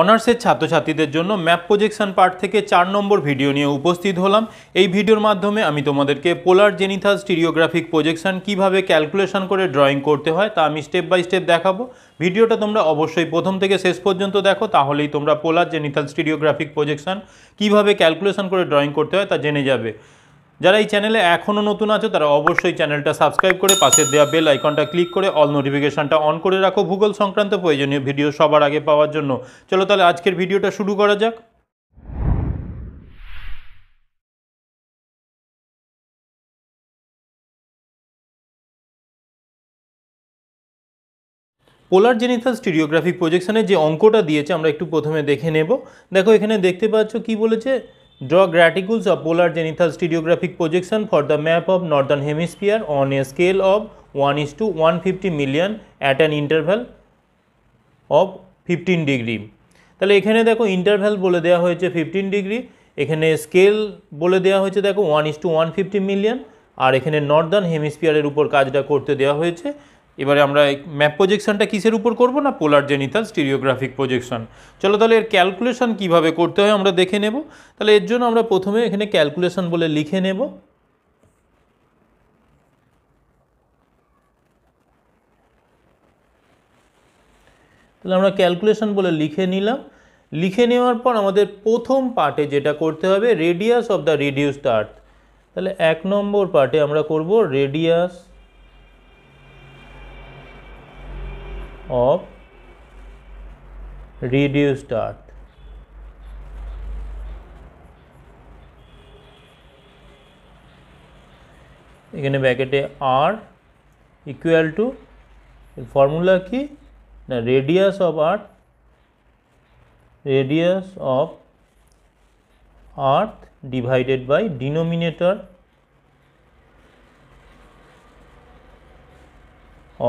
অনার্সের ছাত্রছাত্রীদের জন্য ম্যাপ প্রজেকশন পার্ট থেকে চার নম্বর ভিডিও নিয়ে উপস্থিত হলাম এই ভিডিওর মাধ্যমে আমি তোমাদেরকে পোলার জেনিথাল স্টিরিওগ্রাফিক প্রজেকশন কিভাবে ক্যালকুলেশন করে ড্রয়িং করতে হয় তা আমি স্টেপ বাই স্টেপ দেখাবো ভিডিওটা তোমরা অবশ্যই প্রথম থেকে শেষ পর্যন্ত দেখো তাহলেই তোমরা পোলার জেনিথাল স্টিরিওগ্রাফিক প্রজেকশন কিভাবে ক্যালকুলেশন করে ড্রয়িং করতে হয় তা জেনে যাবে যারা এই চ্যানেলে এখনও নতুন আছো তারা অবশ্যই চ্যানেলটা সাবস্ক্রাইব করে পাশের দেওয়া বেল আইকনটা ক্লিক করে অল নোটিফিকেশানটা অন করে রাখো ভূগোল সংক্রান্ত প্রয়োজনীয় ভিডিও সবার আগে পাওয়ার জন্য চলো তাহলে আজকের ভিডিওটা শুরু করা যাক পোলার জেনিথাল স্টিরিওগ্রাফিক প্রজেকশানে যে অঙ্কটা দিয়েছে আমরা একটু প্রথমে দেখে নেব দেখো এখানে দেখতে পাচ্ছ কি বলেছে Draw graticles of polar zenithal stereographic projection for the map of northern hemisphere on a scale of 1 is to 150 million at an interval of 15 degree তাহলে এখানে দেখো ইন্টারভ্যাল বলে দেওয়া হয়েছে 15 ডিগ্রি এখানে স্কেল বলে দেওয়া হয়েছে দেখো one is to one fifty million আর এখানে নর্দার্ন হেমিস্ফিয়ারের উপর কাজটা করতে দেওয়া হয়েছে এবারে আমরা ম্যাপ প্রজেকশনটা কিসের উপর করব না পোলার জেনিতাল স্টিরিওগ্রাফিক প্রজেকশন চলো তাহলে এর ক্যালকুলেশন কিভাবে করতে হয় আমরা দেখে নেব তাহলে এর জন্য আমরা প্রথমে এখানে ক্যালকুলেশন বলে লিখে নেব তাহলে আমরা ক্যালকুলেশন বলে লিখে নিলাম লিখে নেওয়ার পর আমাদের প্রথম পার্টে যেটা করতে হবে radius of the reduced earth তাহলে এক নম্বর পার্টে আমরা করব রেডিয়াস of reduced earth. এখানে ব্যাকেটে আর ইকুয়াল টু ফর্মুলা কি না radius of earth radius of earth divided by denominator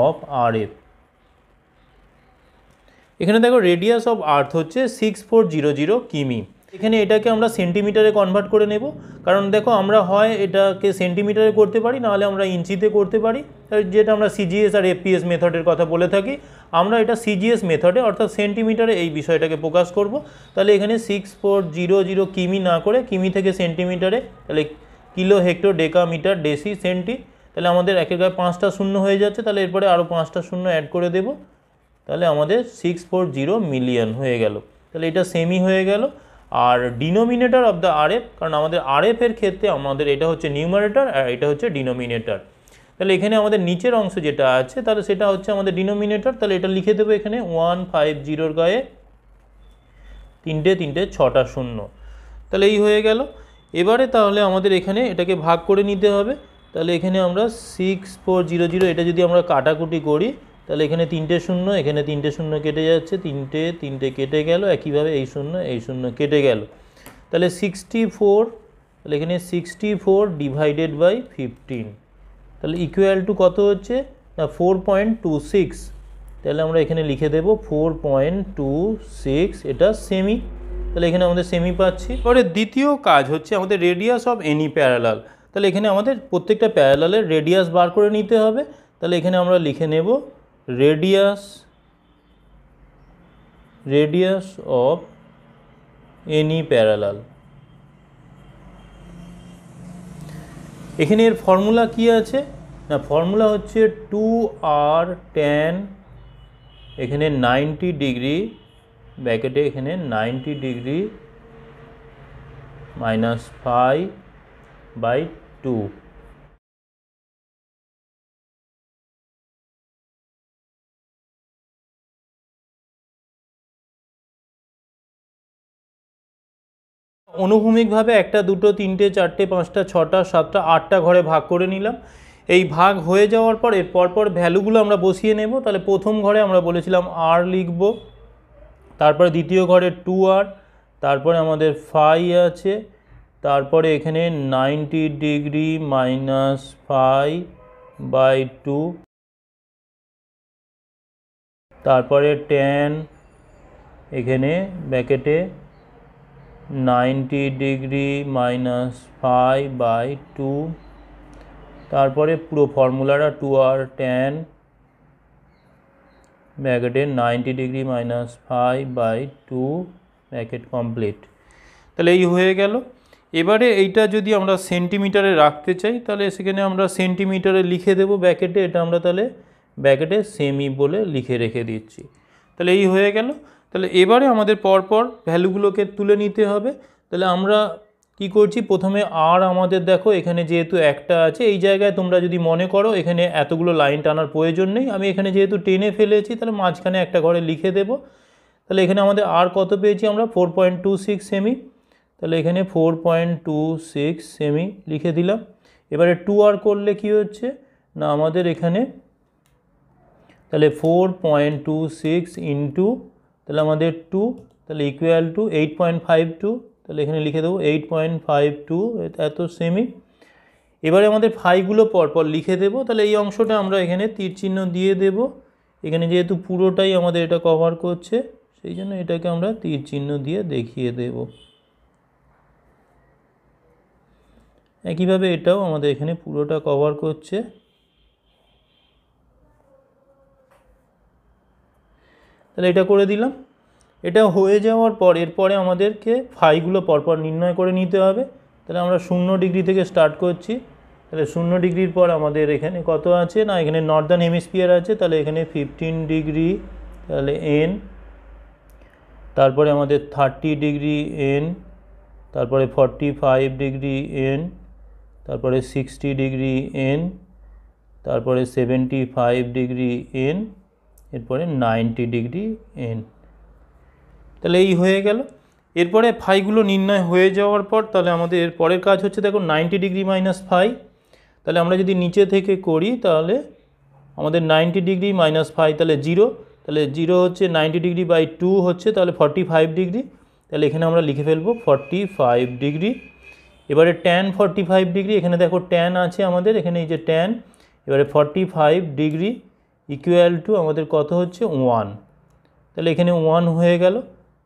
of R F এখানে দেখো রেডিয়াস অফ আর্থ হচ্ছে সিক্স ফোর জিরো জিরো কিমি এখানে এটাকে আমরা সেন্টিমিটারে কনভার্ট করে নেব কারণ দেখো আমরা হয় এটাকে সেন্টিমিটারে করতে পারি নাহলে আমরা ইঞ্চিতে করতে পারি যেটা আমরা সিজিএস আর এফপিএস মেথডের কথা বলে থাকি আমরা এটা সিজিএস মেথডে অর্থাৎ সেন্টিমিটারে এই বিষয়টাকে প্রকাশ করব তাহলে এখানে সিক্স ফোর জিরো জিরো কিমি না করে কিমি থেকে সেন্টিমিটারে তাহলে kilo hecto deca metre deci centi তাহলে আমাদের একের গায়ে পাঁচটা শূন্য হয়ে যাচ্ছে তাহলে এরপরে আরও পাঁচটা শূন্য অ্যাড করে দেবো তাহলে আমাদের সিক্স ফোর জিরো মিলিয়ন হয়ে গেল তাহলে এটা সেমি হয়ে গেল আর ডিনোমিনেটর অফ দ্য আরএফ কারণ আমাদের আরএফের ক্ষেত্রে আমাদের এটা হচ্ছে নিউমারেটার আর এটা হচ্ছে ডিনোমিনেটর তাহলে এখানে আমাদের নিচের অংশ যেটা আছে তাহলে সেটা হচ্ছে আমাদের ডিনোমিনেটর তাহলে এটা লিখে দেবো এখানে ওয়ান ফাইভ জিরোর গায়ে তিনটে তিনটে ছটা শূন্য তাহলে এই হয়ে গেল এবারে তাহলে আমাদের এখানে এটাকে ভাগ করে নিতে হবে তাহলে এখানে আমরা সিক্স ফোর জিরো জিরো এটা যদি আমরা কাটাকুটি করি তাহলে এখানে তিনটে শূন্য এখানে তিনটে শূন্য কেটে যাচ্ছে তিনটে তিনটে কেটে গেল একইভাবে এই শূন্য এই শূন্য কেটে গেল তাহলে সিক্সটি ফোর তাহলে এখানে sixty four divided by fifteen তাহলে ইকুয়াল টু কত হচ্ছে না ফোর পয়েন্ট টু সিক্স তাহলে আমরা এখানে লিখে দেব ফোর পয়েন্ট টু সিক্স এটা সেমি তাহলে এখানে আমাদের সেমি পাচ্ছি পরে দ্বিতীয় কাজ হচ্ছে আমাদের রেডিয়াস অফ এনি প্যারালাল তাহলে এখানে আমাদের প্রত্যেকটা প্যারালালের রেডিয়াস বার করে নিতে হবে তাহলে এখানে আমরা লিখে নেব radius radius of any parallel এখানে এর ফর্মুলা কি আছে না ফর্মুলা হচ্ছে টু আর টেন এখানে নাইনটি ডিগ্রি ব্যাকেটে এখানে ninety degree minus five by two অনুভূমিকভাবে একটা দুটো তিনটে চারটে পাঁচটা ছটা সাতটা আটটা ঘরে ভাগ করে নিলাম এই ভাগ হয়ে যাওয়ার পর এর পরপর ভ্যালুগুলো আমরা বসিয়ে নেব তাহলে প্রথম ঘরে আমরা বলেছিলাম আর লিখব তারপরে দ্বিতীয় ঘরে টু আর তারপরে আমাদের ফাই আছে তারপরে এখানে ninety degree minus phi by two তারপরে টেন এখানে ব্যাকেটে ninety degree minus five by two তারপরে পুরো ফর্মুলাটা টু আর টেন ব্যাকেটে ninety degree minus five by two bracket complete তাহলে এই হয়ে গেল এবারে এইটা যদি আমরা সেন্টিমিটারে রাখতে চাই তাহলে সেখানে আমরা সেন্টিমিটারে লিখে দেব ব্যাকেটে এটা আমরা তাহলে ব্যাকেটে সেমি বলে লিখে রেখে দিচ্ছি তাহলে এই হয়ে গেল তাহলে এবারে আমাদের পরপর ভ্যালুগুলোকে তুলে নিতে হবে তাহলে আমরা কি করছি প্রথমে আর আমাদের দেখো এখানে যেহেতু একটা আছে এই জায়গায় তোমরা যদি মনে করো এখানে এতগুলো লাইন টানার প্রয়োজন নেই আমি এখানে যেহেতু টেনে ফেলেছি তাহলে মাঝখানে একটা ঘরে লিখে দেব তাহলে এখানে আমাদের আর কত পেয়েছি আমরা ফোর পয়েন্ট টু সিক্স সেমি তাহলে এখানে ফোর পয়েন্ট টু সিক্স সেমি লিখে দিলাম এবারে টু আর করলে কি হচ্ছে না আমাদের এখানে তাহলে four point two six into তাহলে আমাদের টু তাহলে equal to eight point five two তাহলে এখানে লিখে দেবো এইট পয়েন্ট ফাইভ টু এত সেমি এবারে আমাদের ফাইভগুলো পরপর লিখে দেবো তাহলে এই অংশটা আমরা এখানে তীর চিহ্ন দিয়ে দেব এখানে যেহেতু পুরোটাই আমাদের এটা কভার করছে সেই জন্য এটাকে আমরা তীর চিহ্ন দিয়ে দেখিয়ে দেব একইভাবে এটাও আমাদের এখানে পুরোটা কভার করছে তাহলে এটা করে দিলাম এটা হয়ে যাওয়ার পর এরপরে আমাদেরকে ফাইগুলো পরপর নির্ণয় করে নিতে হবে তাহলে আমরা শূন্য ডিগ্রি থেকে স্টার্ট করছি তাহলে শূন্য ডিগ্রির পর আমাদের এখানে কত আছে না এখানে নর্দার্ন হেমিস্ফিয়ার আছে তাহলে এখানে ফিফটিন ডিগ্রি তাহলে এন তারপরে আমাদের থার্টি ডিগ্রি এন তারপরে ফর্টি ফাইভ ডিগ্রি এন তারপরে সিক্সটি ডিগ্রি এন তারপরে সেভেন্টি ফাইভ ডিগ্রি এন এরপরে নাইনটি ডিগ্রি এন তাহলে এই হয়ে গেল এরপরে ফাইগুলো নির্ণয় হয়ে যাওয়ার পর তাহলে আমাদের এর পরের কাজ হচ্ছে দেখো নাইনটি ডিগ্রি মাইনাস ফাই তাহলে আমরা যদি নিচে থেকে করি তাহলে আমাদের নাইনটি ডিগ্রি মাইনাস ফাই তাহলে জিরো তাহলে জিরো হচ্ছে নাইনটি ডিগ্রি বাই টু হচ্ছে তাহলে ফর্টি ফাইভ ডিগ্রি তাহলে এখানে আমরা লিখে ফেলবো ফর্টি ফাইভ ডিগ্রি এবারে ট্যান ফর্টি ফাইভ ডিগ্রি এখানে দেখো ট্যান আছে আমাদের এখানে এই যে ট্যান এবারে forty five degree equal to আমাদের কত হচ্ছে ওয়ান তাহলে এখানে ওয়ান হয়ে গেল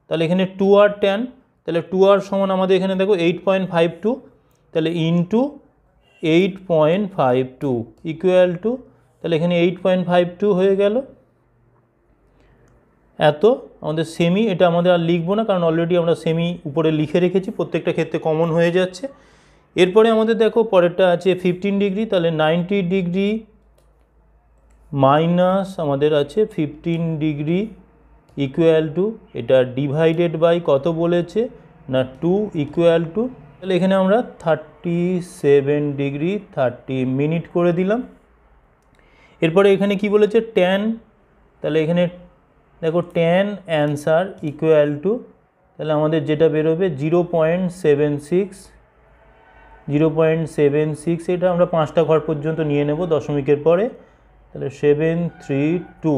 তাহলে এখানে টু আর টেন তাহলে টু আর সমান আমাদের এখানে দেখো এইট পয়েন্ট ফাইভ টু তাহলে into eight point five two equal to তাহলে এখানে এইট পয়েন্ট ফাইভ টু হয়ে গেল এত আমাদের সেমি এটা আমাদের আর লিখবো না কারণ অলরেডি আমরা সেমি উপরে লিখে রেখেছি প্রত্যেকটা ক্ষেত্রে কমন হয়ে যাচ্ছে এরপরে আমাদের দেখো পরেরটা আছে ফিফটিন ডিগ্রি তাহলে নাইনটি ডিগ্রি মাইনাস আমাদের আছে ফিফটিন ডিগ্রি ইকুয়াল টু এটা ডিভাইডেড বাই কত বলেছে না টু ইকুয়াল টু তাহলে এখানে আমরা thirty seven degree thirty minute করে দিলাম এরপরে এখানে কি বলেছে টেন তাহলে এখানে দেখো টেন অ্যান্সার ইকুয়াল টু তাহলে আমাদের যেটা বেরোবে zero point seven six zero point seven six এটা আমরা পাঁচটা ঘর পর্যন্ত নিয়ে নেব দশমিকের পরে তাহলে সেভেন থ্রি টু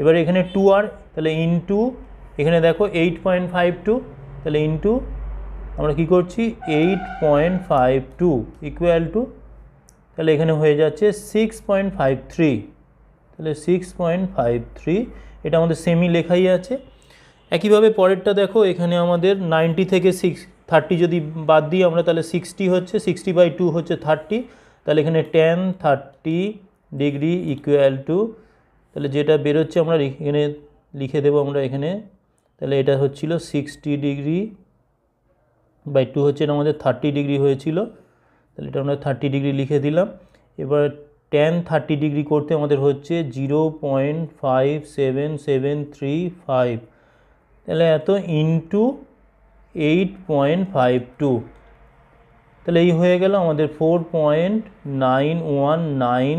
এবার এখানে টু আর তাহলে ইনটু এখানে দেখো এইট পয়েন্ট ফাইভ টু তাহলে ইনটু আমরা কি করছি eight point five two equal to তাহলে এখানে হয়ে যাচ্ছে সিক্স পয়েন্ট ফাইভ থ্রি তাহলে সিক্স পয়েন্ট ফাইভ থ্রি এটা আমাদের সেমি লেখাই আছে একইভাবে পরেরটা দেখো এখানে আমাদের নাইনটি থেকে সিক্স থার্টি যদি বাদ দিই আমরা তাহলে সিক্সটি হচ্ছে সিক্সটি বাই টু হচ্ছে থার্টি তাহলে এখানে tan thirty degree equal to তাহলে যেটা বেরোচ্ছে আমরা এখানে লিখে দেবো আমরা এখানে তাহলে এটা হচ্ছিল সিক্সটি ডিগ্রি বাই টু হচ্ছে আমাদের থার্টি ডিগ্রি হয়েছিল তাহলে এটা আমরা থার্টি ডিগ্রি লিখে দিলাম এবার টেন থার্টি ডিগ্রি করতে আমাদের হচ্ছে zero point five seven seven three five তাহলে এত into eight point five two তাহলে এই হয়ে গেল আমাদের four point nine one nine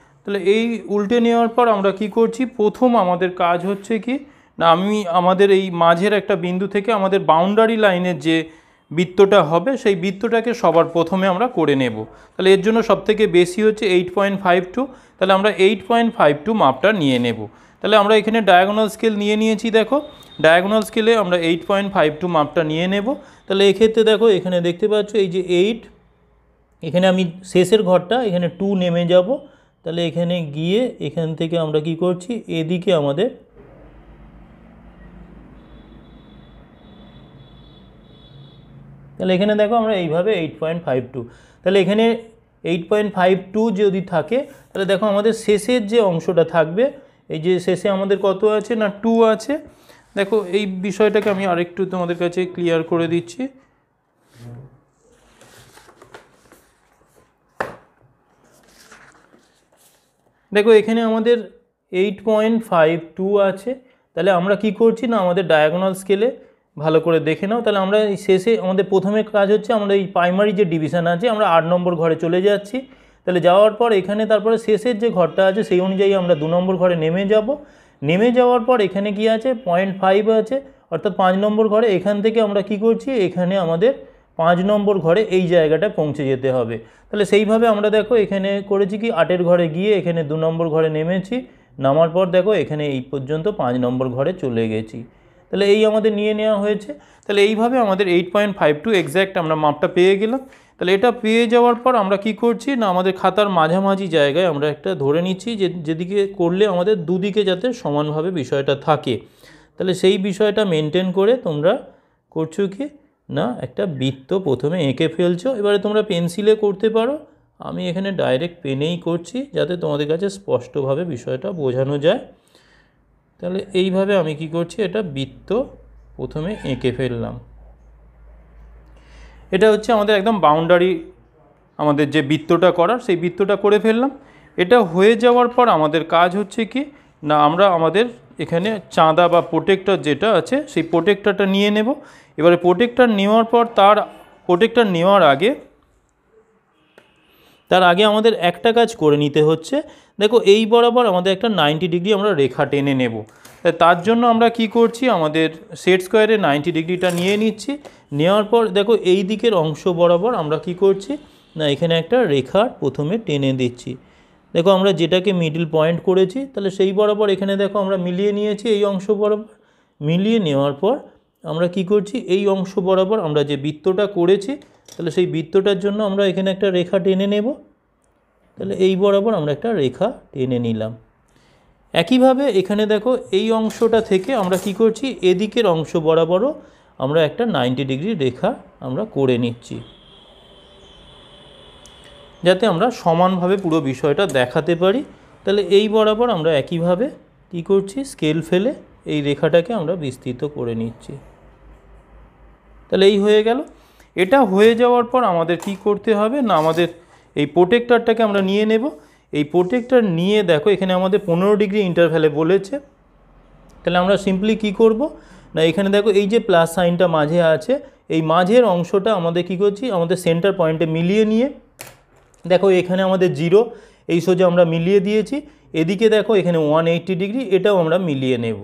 তাহলে এই উল্টে নেওয়ার পর আমরা কি করছি প্রথম আমাদের কাজ হচ্ছে কি না আমি আমাদের এই মাঝের একটা বিন্দু থেকে আমাদের বাউন্ডারি লাইনের যে বৃত্তটা হবে সেই বৃত্তটাকে সবার প্রথমে আমরা করে নেব তাহলে এর জন্য সবথেকে বেশি হচ্ছে এইট পয়েন্ট ফাইভ টু তাহলে আমরা এইট পয়েন্ট ফাইভ টু মাপটা নিয়ে নেব তাহলে আমরা এখানে ডায়াগোনাল স্কেল নিয়ে নিয়েছি দেখো ডায়াগোনাল স্কেলে আমরা এইট পয়েন্ট ফাইভ টু মাপটা নিয়ে নেব তাহলে এক্ষেত্রে দেখো এখানে দেখতে পাচ্ছ এই যে এইট এখানে আমি শেষের ঘরটা এখানে টু নেমে যাব তাহলে এখানে গিয়ে এখান থেকে আমরা কি করছি এদিকে আমাদের তাহলে এখানে দেখো আমরা এইভাবে এইট পয়েন্ট ফাইভ টু তাহলে এখানে এইট পয়েন্ট ফাইভ টু যদি থাকে তাহলে দেখো আমাদের শেষের যে অংশটা থাকবে এই যে শেষে আমাদের কত আছে না টু আছে দেখো এই বিষয়টাকে আমি আরেকটু তোমাদের কাছে ক্লিয়ার করে দিচ্ছি দেখো এখানে আমাদের এইট পয়েন্ট ফাইভ টু আছে তাহলে আমরা কি করছি না আমাদের ডায়াগোনাল স্কেলে ভালো করে দেখে নাও তাহলে আমরা শেষে আমাদের প্রথমে কাজ হচ্ছে আমরা এই প্রাইমারি যে ডিভিশন আছে আমরা আট নম্বর ঘরে চলে যাচ্ছি তাহলে যাওয়ার পর এখানে তারপরে শেষের যে ঘরটা আছে সেই অনুযায়ী আমরা দু নম্বর ঘরে নেমে যাব নেমে যাওয়ার পর এখানে কি আছে পয়েন্ট ফাইভ আছে অর্থাৎ পাঁচ নম্বর ঘরে এখান থেকে আমরা কি করছি এখানে আমাদের পাঁচ নম্বর ঘরে এই জায়গাটা পৌঁছে যেতে হবে তাহলে সেইভাবে আমরা দেখো এখানে করেছি কি আটের ঘরে গিয়ে এখানে দু নম্বর ঘরে নেমেছি নামার পর দেখো এখানে এই পর্যন্ত পাঁচ নম্বর ঘরে চলে গেছি তাহলে এই আমাদের নিয়ে নেওয়া হয়েছে তাহলে এইভাবে আমাদের eight point five two exact আমরা মাপটা পেয়ে গেলাম তাহলে এটা পেয়ে যাওয়ার পর আমরা কি করছি না আমাদের খাতার মাঝামাঝি জায়গায় আমরা একটা ধরে নিচ্ছি যে যেদিকে করলে আমাদের দুদিকে যাতে সমানভাবে বিষয়টা থাকে তাহলে সেই বিষয়টা মেনটেন করে তোমরা করছো কি না একটা বৃত্ত প্রথমে এঁকে ফেলছো এবারে তোমরা পেন্সিলে করতে পারো আমি এখানে ডাইরেক্ট পেনেই করছি যাতে তোমাদের কাছে স্পষ্টভাবে বিষয়টা বোঝানো যায় তাহলে এইভাবে আমি কি করছি এটা বৃত্ত প্রথমে এঁকে ফেললাম এটা হচ্ছে আমাদের একদম বাউন্ডারি আমাদের যে বৃত্তটা করার সেই বৃত্তটা করে ফেললাম এটা হয়ে যাওয়ার পর আমাদের কাজ হচ্ছে কি না আমরা আমাদের এখানে চাঁদা বা প্রোটেক্টর যেটা আছে সেই প্রোটেক্টরটা নিয়ে নেব এবারে প্রোটেক্টর নেওয়ার পর তার প্রোটেক্টর নেওয়ার আগে তার আগে আমাদের একটা কাজ করে নিতে হচ্ছে দেখো এই বরাবর আমাদের একটা নাইনটি ডিগ্রি আমরা রেখা টেনে নেব তার জন্য আমরা কি করছি আমাদের সেট স্কোয়ারে নাইনটি ডিগ্রিটা নিয়ে নিচ্ছি নেওয়ার পর দেখো এই দিকের অংশ বরাবর আমরা কি করছি না এখানে একটা রেখার প্রথমে টেনে দিচ্ছি দেখো আমরা যেটাকে মিডল পয়েন্ট করেছি তাহলে সেই বরাবর এখানে দেখো আমরা মিলিয়ে নিয়েছি এই অংশ বরাবর মিলিয়ে নেওয়ার পর আমরা কি করছি এই অংশ বরাবর আমরা যে বৃত্তটা করেছি তাহলে সেই বৃত্তটার জন্য আমরা এখানে একটা রেখা টেনে নেব তাহলে এই বরাবর আমরা একটা রেখা টেনে নিলাম একইভাবে এখানে দেখো এই অংশটা থেকে আমরা কি করছি এদিকের অংশ বরাবরও আমরা একটা নাইনটি ডিগ্রি রেখা আমরা করে নিচ্ছি যাতে আমরা সমানভাবে পুরো বিষয়টা দেখাতে পারি তাহলে এই বরাবর আমরা একইভাবে কী করছি স্কেল ফেলে এই রেখাটাকে আমরা বিস্তৃত করে নিচ্ছি তাহলে এই হয়ে গেল এটা হয়ে যাওয়ার পর আমাদের কি করতে হবে না আমাদের এই প্রোটেক্টারটাকে আমরা নিয়ে নেব এই প্রোটেক্টার নিয়ে দেখো এখানে আমাদের পনেরো ডিগ্রি ইন্টারভ্যালে বলেছে তাহলে আমরা সিম্পলি কি করব না এখানে দেখো এই যে প্লাস সাইনটা মাঝে আছে এই মাঝের অংশটা আমাদের কি করছি আমাদের সেন্টার পয়েন্টে মিলিয়ে নিয়ে দেখো এখানে আমাদের জিরো এই সোজা আমরা মিলিয়ে দিয়েছি এদিকে দেখো এখানে ওয়ান এইট্টি ডিগ্রি এটাও আমরা মিলিয়ে নেব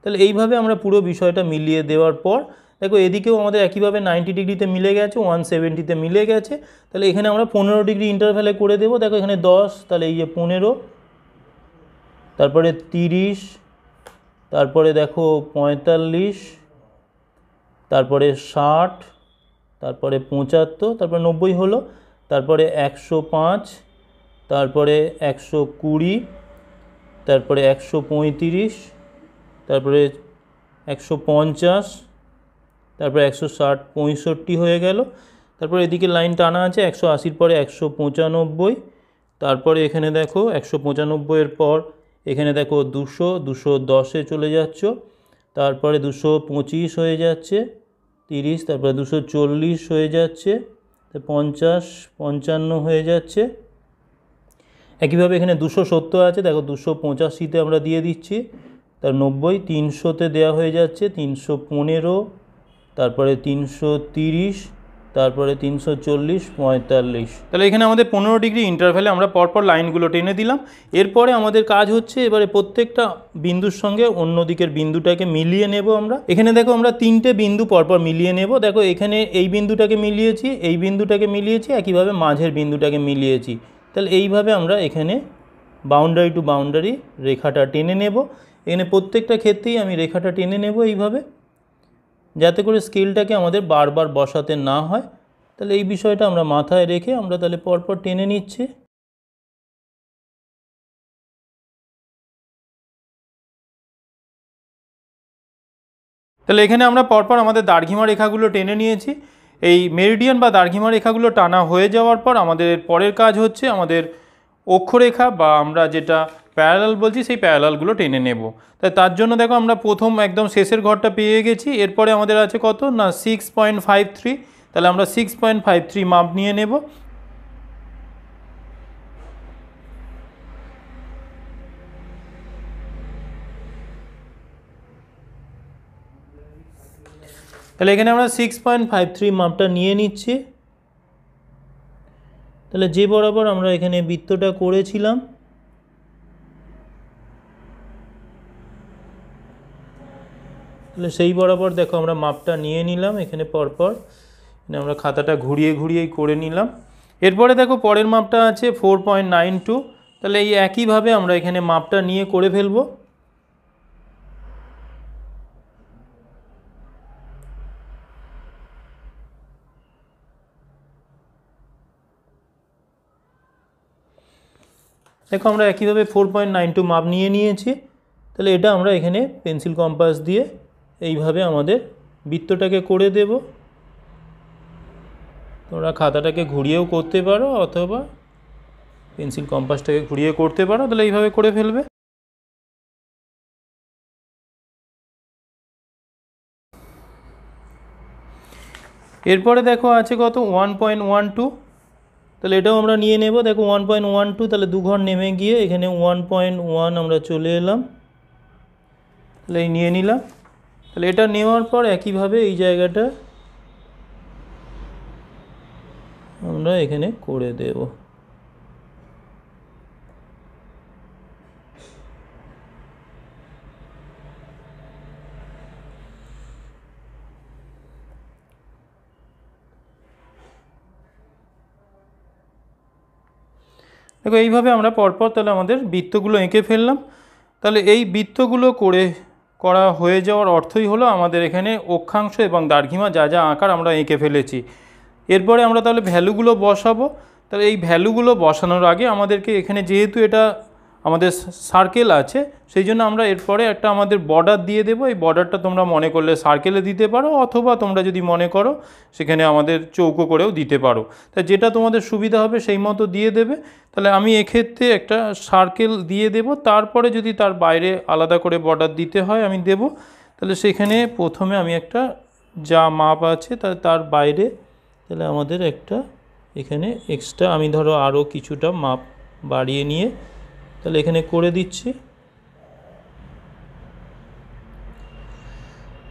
তাহলে এইভাবে আমরা পুরো বিষয়টা মিলিয়ে দেওয়ার পর দেখো এদিকেও আমাদের একইভাবে নাইনটি ডিগ্রিতে মিলে গেছে ওয়ান সেভেন্টিতে মিলে গেছে তাহলে এখানে আমরা পনেরো ডিগ্রি ইন্টারভ্যালে করে দেবো দেখো এখানে দশ তাহলে এই যে পনেরো তারপরে তিরিশ তারপরে দেখো পঁয়তাল্লিশ তারপরে ষাট তারপরে পঁচাত্তর তারপরে নব্বই হলো তারপরে একশো পাঁচ তারপরে একশো কুড়ি তারপরে একশো পঁয়ত্রিশ তারপরে একশো পঞ্চাশ তারপরে একশো ষাট পঁয়ষট্টি হয়ে গেল তারপরে এদিকে লাইন টানা আছে একশো আশির পরে একশো পঁচানব্বই তারপরে এখানে দেখো একশো পঁচানব্বইয়ের পর এখানে দেখো দুশো দুশো দশে চলে যাচ্ছ তারপরে দুশো পঁচিশ হয়ে যাচ্ছে তিরিশ তারপরে দুশো চল্লিশ হয়ে যাচ্ছে তো পঞ্চাশ পঞ্চান্ন হয়ে যাচ্ছে একইভাবে এখানে দুশো সত্তর আছে দেখো দুশো পঁচাশিতে আমরা দিয়ে দিচ্ছি তার নব্বই তিনশোতে দেওয়া হয়ে যাচ্ছে তিনশো পনেরো তারপরে তিনশো তিরিশ তারপরে তিনশো চল্লিশ পঁয়তাল্লিশ তাহলে এখানে আমাদের পনেরো ডিগ্রি ইন্টারভ্যালে আমরা পরপর লাইনগুলো টেনে দিলাম এরপরে আমাদের কাজ হচ্ছে এবারে প্রত্যেকটা বিন্দুর সঙ্গে অন্য দিকের বিন্দুটাকে মিলিয়ে নেব আমরা এখানে দেখো আমরা তিনটে বিন্দু পরপর মিলিয়ে নেব দেখো এখানে এই বিন্দুটাকে মিলিয়েছি এই বিন্দুটাকে মিলিয়েছি একইভাবে মাঝের বিন্দুটাকে মিলিয়েছি তাহলে এইভাবে আমরা এখানে বাউন্ডারি টু বাউন্ডারি রেখাটা টেনে নেব এখানে প্রত্যেকটা ক্ষেত্রেই আমি রেখাটা টেনে নেব এইভাবে যাতে করে স্কেলটাকে আমাদের বারবার বসাতে না হয় তাহলে এই বিষয়টা আমরা মাথায় রেখে আমরা তাহলে পরপর টেনে নিচ্ছি তাহলে এখানে আমরা পরপর আমাদের দার্ঘিমা রেখাগুলো টেনে নিয়েছি এই মেরিডিয়ান বা দার্ঘিমা রেখাগুলো টানা হয়ে যাওয়ার পর আমাদের পরের কাজ হচ্ছে আমাদের অক্ষরেখা বা আমরা যেটা প্যারালাল বলছি সেই প্যারালালগুলো টেনে নেব তাই তার জন্য দেখো আমরা প্রথম একদম শেষের ঘরটা পেয়ে গেছি এরপরে আমাদের আছে কত না সিক্স পয়েন্ট ফাইভ থ্রি তাহলে আমরা সিক্স পয়েন্ট ফাইভ থ্রি মাপ নিয়ে নেব তাহলে এখানে আমরা সিক্স পয়েন্ট ফাইভ থ্রি মাপটা নিয়ে নিচ্ছি তাহলে যে বরাবর আমরা এখানে বৃত্তটা করেছিলাম তাহলে সেই বরাবর দেখো আমরা মাপটা নিয়ে নিলাম এখানে পরপর আমরা খাতাটা ঘুরিয়ে ঘুরিয়েই করে নিলাম এরপরে দেখো পরের মাপটা আছে ফোর পয়েন্ট নাইন টু তাহলে এই একইভাবে আমরা এখানে মাপটা নিয়ে করে ফেলবো দেখো আমরা একইভাবে ফোর পয়েন্ট নাইন টু মাপ নিয়ে নিয়েছি তাহলে এটা আমরা এখানে পেন্সিল কম্পাস দিয়ে এইভাবে আমাদের বৃত্তটাকে করে দেব তোমরা খাতাটাকে ঘুরিয়েও করতে পারো অথবা পেন্সিল কম্পাসটাকে ঘুরিয়ে করতে পারো তাহলে এইভাবে করে ফেলবে এরপরে দেখো আছে কত ওয়ান পয়েন্ট ওয়ান টু তাহলে এটাও আমরা নিয়ে নেব দেখো ওয়ান পয়েন্ট ওয়ান টু তাহলে দু ঘর নেমে গিয়ে এখানে ওয়ান পয়েন্ট ওয়ান আমরা চলে এলাম তাহলে এই নিয়ে নিলাম তাহলে এটা নেওয়ার পর একইভাবে এই জায়গাটা আমরা এখানে করে দেব দেখো এইভাবে আমরা পরপর তাহলে আমাদের বৃত্তগুলো এঁকে ফেললাম তাহলে এই বৃত্তগুলো করে করা হয়ে যাওয়ার অর্থই হলো আমাদের এখানে অক্ষাংশ এবং দার্ঘিমা যা যা আঁকার আমরা এঁকে ফেলেছি এরপরে আমরা তাহলে ভ্যালুগুলো বসাবো তাহলে এই ভ্যালুগুলো বসানোর আগে আমাদেরকে এখানে যেহেতু এটা আমাদের সার্কেল আছে সেই জন্য আমরা এরপরে একটা আমাদের বর্ডার দিয়ে দেবো এই বর্ডারটা তোমরা মনে করলে সার্কেলে দিতে পারো অথবা তোমরা যদি মনে করো সেখানে আমাদের চৌকো করেও দিতে পারো তা যেটা তোমাদের সুবিধা হবে সেই মতো দিয়ে দেবে তাহলে আমি এক্ষেত্রে একটা সার্কেল দিয়ে দেব তারপরে যদি তার বাইরে আলাদা করে বর্ডার দিতে হয় আমি দেব তাহলে সেখানে প্রথমে আমি একটা যা মাপ আছে তা তার বাইরে তাহলে আমাদের একটা এখানে এক্সট্রা আমি ধরো আরও কিছুটা মাপ বাড়িয়ে নিয়ে তাহলে এখানে করে দিচ্ছি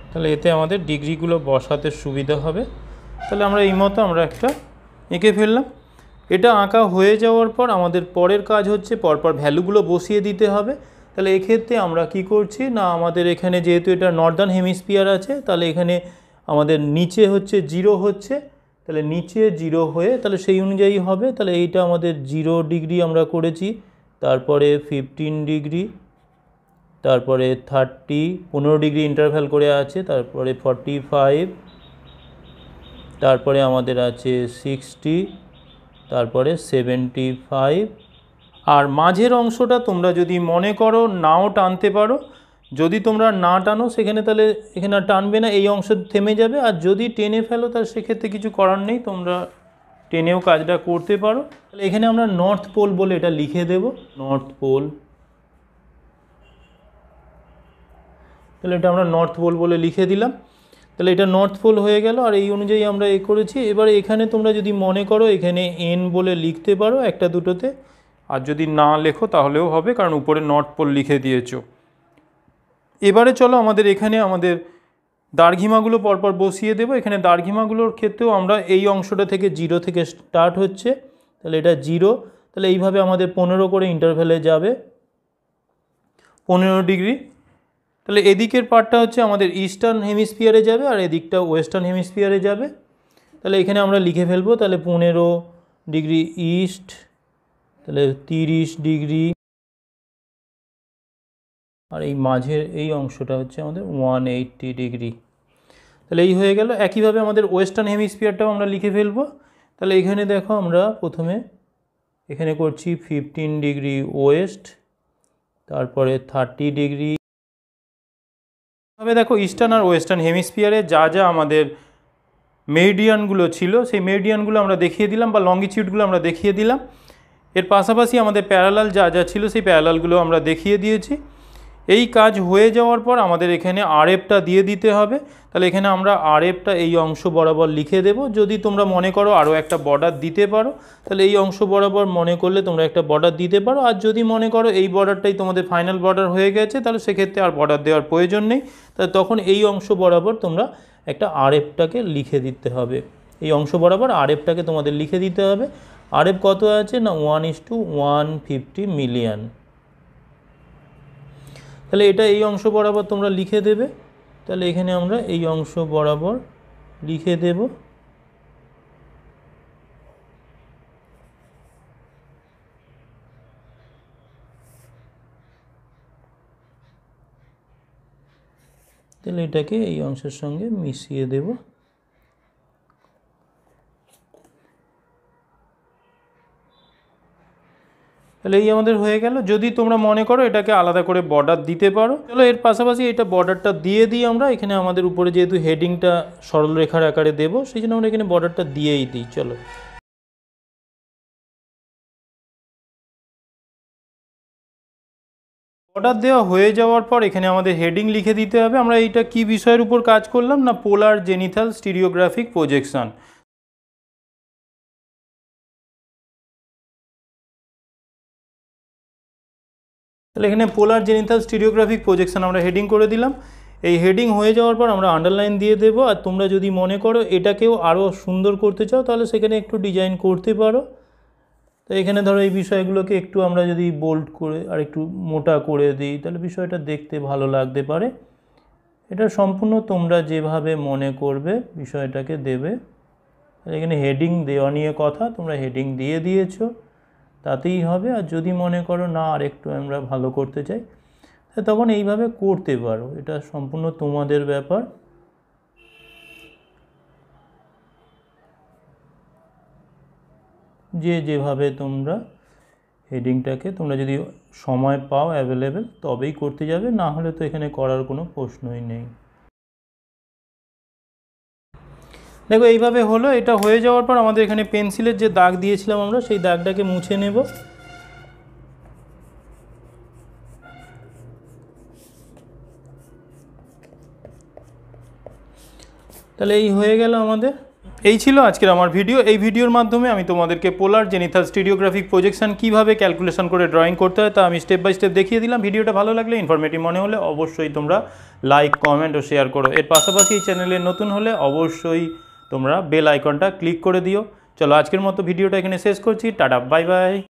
তাহলে এতে আমাদের ডিগ্রিগুলো বসাতে সুবিধা হবে তাহলে আমরা এই মতো আমরা একটা এঁকে ফেললাম এটা আঁকা হয়ে যাওয়ার পর আমাদের পরের কাজ হচ্ছে পরপর ভ্যালুগুলো বসিয়ে দিতে হবে তাহলে এক্ষেত্রে আমরা কি করছি না আমাদের এখানে যেহেতু এটা নর্দার্ন হেমিস্পিয়ার আছে তাহলে এখানে আমাদের নিচে হচ্ছে জিরো হচ্ছে তাহলে নিচে জিরো হয়ে তাহলে সেই অনুযায়ী হবে তাহলে এইটা আমাদের জিরো ডিগ্রি আমরা করেছি তারপরে ফিফটিন ডিগ্রি তারপরে থার্টি পনেরো ডিগ্রি ইন্টারভ্যাল করে আছে তারপরে ফর্টি ফাইভ তারপরে আমাদের আছে সিক্সটি তারপরে সেভেন্টি ফাইভ আর মাঝের অংশটা তোমরা যদি মনে করো নাও টানতে পারো যদি তোমরা না টানো সেখানে তাহলে এখানে টানবে না এই অংশ থেমে যাবে আর যদি টেনে ফেলো তার সেক্ষেত্রে কিছু করার নেই তোমরা টেনেও কাজটা করতে পারো তাহলে এখানে আমরা নর্থ পোল বলে এটা লিখে দেব নর্থ পোল তাহলে এটা আমরা নর্থ পোল বলে লিখে দিলাম তাহলে এটা নর্থ পোল হয়ে গেল আর এই অনুযায়ী আমরা এ করেছি এবার এখানে তোমরা যদি মনে করো এখানে এন বলে লিখতে পারো একটা দুটোতে আর যদি না লেখো তাহলেও হবে কারণ উপরে নর্থ পোল লিখে দিয়েছো এবারে চলো আমাদের এখানে আমাদের দার্ঘিমাগুলো পরপর বসিয়ে দেবো এখানে দার্ঘিমাগুলোর ক্ষেত্রেও আমরা এই অংশটা থেকে জিরো থেকে স্টার্ট হচ্ছে তাহলে এটা জিরো তাহলে এইভাবে আমাদের পনেরো করে ইন্টারভেলে যাবে পনেরো ডিগ্রি তাহলে এদিকের পার্টটা হচ্ছে আমাদের ইস্টার্ন হেমিস্ফিয়ারে যাবে আর এদিকটা ওয়েস্টার্ন হেমিস্ফিয়ারে যাবে তাহলে এখানে আমরা লিখে ফেলবো তাহলে পনেরো ডিগ্রি ইস্ট তাহলে তিরিশ ডিগ্রি আর এই মাঝের এই অংশটা হচ্ছে আমাদের ওয়ান এইট্টি ডিগ্রি তাহলে এই হয়ে গেল একইভাবে আমাদের ওয়েস্টার্ন হেমিস্ফিয়ারটাও আমরা লিখে ফেলবো তাহলে এখানে দেখো আমরা প্রথমে এখানে করছি ফিফটিন ডিগ্রি ওয়েস্ট তারপরে থার্টি ডিগ্রি তবে দেখো ইস্টার্ন আর ওয়েস্টার্ন হেমিস্ফিয়ারে যা যা আমাদের মেডিয়ানগুলো ছিল সেই মেডিয়ানগুলো আমরা দেখিয়ে দিলাম বা লঙ্গিচিউডগুলো আমরা দেখিয়ে দিলাম এর পাশাপাশি আমাদের প্যারালাল যা যা ছিল সেই প্যারালালগুলো আমরা দেখিয়ে দিয়েছি এই কাজ হয়ে যাওয়ার পর আমাদের এখানে আরএফটা দিয়ে দিতে হবে তাহলে এখানে আমরা আরএফটা এই অংশ বরাবর লিখে দেব যদি তোমরা মনে করো আরও একটা বর্ডার দিতে পারো তাহলে এই অংশ বরাবর মনে করলে তোমরা একটা বর্ডার দিতে পারো আর যদি মনে করো এই বর্ডারটাই তোমাদের ফাইনাল বর্ডার হয়ে গেছে তাহলে সেক্ষেত্রে আর বর্ডার দেওয়ার প্রয়োজন নেই তাহলে তখন এই অংশ বরাবর তোমরা একটা আরএফটাকে লিখে দিতে হবে এই অংশ বরাবর আরএফটাকে তোমাদের লিখে দিতে হবে আরএফ কত আছে না one is to one fifty million তাহলে এটা এই অংশ বরাবর তোমরা লিখে দেবে তাহলে এখানে আমরা এই অংশ বরাবর লিখে দেব তাহলে এটাকে এই অংশের সঙ্গে মিশিয়ে দেবো তাহলে এই আমাদের হয়ে গেল যদি তোমরা মনে করো এটাকে আলাদা করে বর্ডার দিতে পারো তাহলে এর পাশাপাশি এটা বর্ডারটা দিয়ে দিই আমরা এখানে আমাদের উপরে যেহেতু হেডিংটা সরলরেখার আকারে দেবো সেই জন্য আমরা এখানে বর্ডারটা দিয়েই দিই চলো অর্ডার দেওয়া হয়ে যাওয়ার পর এখানে আমাদের হেডিং লিখে দিতে হবে আমরা এইটা কি বিষয়ের উপর কাজ করলাম না পোলার জেনিথাল স্টিরিওগ্রাফিক প্রোজেকশন তাহলে এখানে পোলার জেনিথাল স্টিরিওগ্রাফিক প্রজেকশন আমরা হেডিং করে দিলাম এই হেডিং হয়ে যাওয়ার পর আমরা আন্ডারলাইন দিয়ে দেব আর তোমরা যদি মনে করো এটাকেও আরও সুন্দর করতে চাও তাহলে সেখানে একটু ডিজাইন করতে পারো তো এখানে ধরো এই বিষয়গুলোকে একটু আমরা যদি বোল্ড করে আর একটু মোটা করে দিই তাহলে বিষয়টা দেখতে ভালো লাগতে পারে এটা সম্পূর্ণ তোমরা যেভাবে মনে করবে বিষয়টাকে দেবে এখানে হেডিং দেওয়া নিয়ে কথা তোমরা হেডিং দিয়ে দিয়েছো তাতেই হবে আর যদি মনে করো না আর একটু আমরা ভালো করতে চাই তখন এইভাবে করতে পারো এটা সম্পূর্ণ তোমাদের ব্যাপার যে যেভাবে তোমরা হেডিংটাকে তোমরা যদি সময় পাও অ্যাভেলেবেল তবেই করতে যাবে না হলে তো এখানে করার কোনো প্রশ্নই নেই দেখো এইভাবে হলো এটা হয়ে যাওয়ার পর আমাদের এখানে পেন্সিলের যে দাগ দিয়েছিলাম আমরা সেই দাগটাকে মুছে নেব তাহলে এই হয়ে গেল আমাদের এই ছিল আজকের আমার ভিডিও এই ভিডিওর মাধ্যমে আমি তোমাদেরকে পোলার জেনিথাল স্টিডিওগ্রাফিক প্রজেকশন কীভাবে ক্যালকুলেশন করে ড্রয়িং করতে হয় তা আমি স্টেপ বাই স্টেপ দেখিয়ে দিলাম ভিডিওটা ভালো লাগলে ইনফরমেটিভ মনে হলে অবশ্যই তোমরা লাইক কমেন্ট ও শেয়ার করো এর পাশাপাশি এই চ্যানেলে নতুন হলে অবশ্যই তোমরা বেল আইকনটা ক্লিক করে দিও চলো আজকের মতো ভিডিওটা এখানে শেষ করছি টাটা বাই বাই